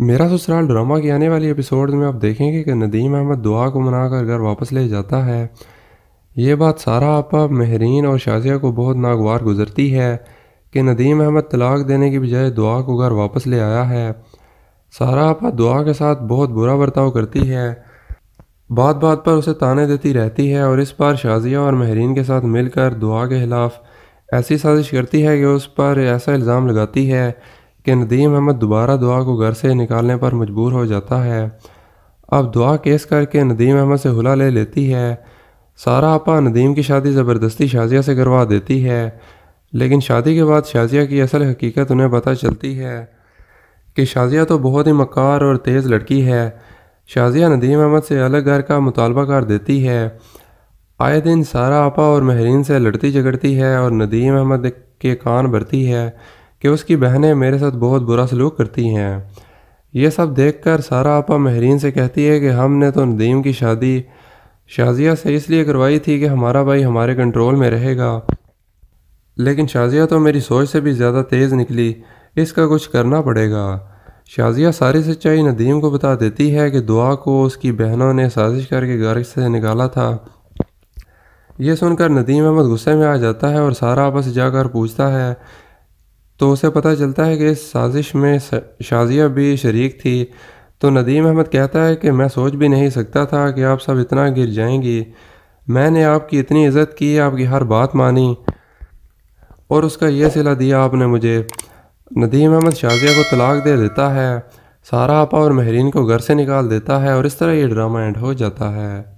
मेरा ससुराल ड्रामा की आने वाली एपिसोड में आप देखेंगे कि नदीम अहमद दुआ को मना कर घर वापस ले जाता है ये बात सारा आपा महरीन और शाजिया को बहुत नागवार गुजरती है कि नदीम अहमद तलाक देने की बजाय दुआ को घर वापस ले आया है सारा आपा दुआ के साथ बहुत बुरा बर्ताव करती है बात बात पर उसे ताने देती रहती है और इस बार शाजिया और महरीन के साथ मिलकर दुआ के खिलाफ ऐसी साजिश करती है कि उस पर ऐसा इल्ज़ाम लगाती है कि नदीम अहमद दोबारा दुआ को घर से निकालने पर मजबूर हो जाता है अब दुआ केस करके नदीम अहमद से हुला ले लेती है सारा आपा नदीम की शादी ज़बरदस्ती शाजिया से करवा देती है लेकिन शादी के बाद शाजिया की असल हकीकत उन्हें पता चलती है कि शाजिया तो बहुत ही मकार और तेज़ लड़की है शाजिया नदीम अहमद से अलग घर का मुतालबा कर देती है आए दिन सारा आपा और महरीन से लड़ती झगड़ती है और नदीम अहमद के कान भरती है कि उसकी बहनें मेरे साथ बहुत बुरा सलूक करती हैं यह सब देखकर सारा आपा महरीन से कहती है कि हमने तो नदीम की शादी शाजिया से इसलिए करवाई थी कि हमारा भाई हमारे कंट्रोल में रहेगा लेकिन शाजिया तो मेरी सोच से भी ज़्यादा तेज़ निकली इसका कुछ करना पड़ेगा शाजिया सारी सच्चाई नदीम को बता देती है कि दुआ को उसकी बहनों ने साजिश करके घर से निकाला था यह सुनकर नदीम अहमद गुस्से में आ जाता है और सारा आपस जाकर पूछता है तो उसे पता चलता है कि इस साजिश में शाजिया भी शरीक थी तो नदीम अहमद कहता है कि मैं सोच भी नहीं सकता था कि आप सब इतना गिर जाएंगी मैंने आपकी इतनी इज़्ज़त की आपकी हर बात मानी और उसका यह सिला दिया आपने मुझे नदीम अहमद शाजिया को तलाक दे देता है सारा आपा और महरीन को घर से निकाल देता है और इस तरह ये ड्रामा एंड हो जाता है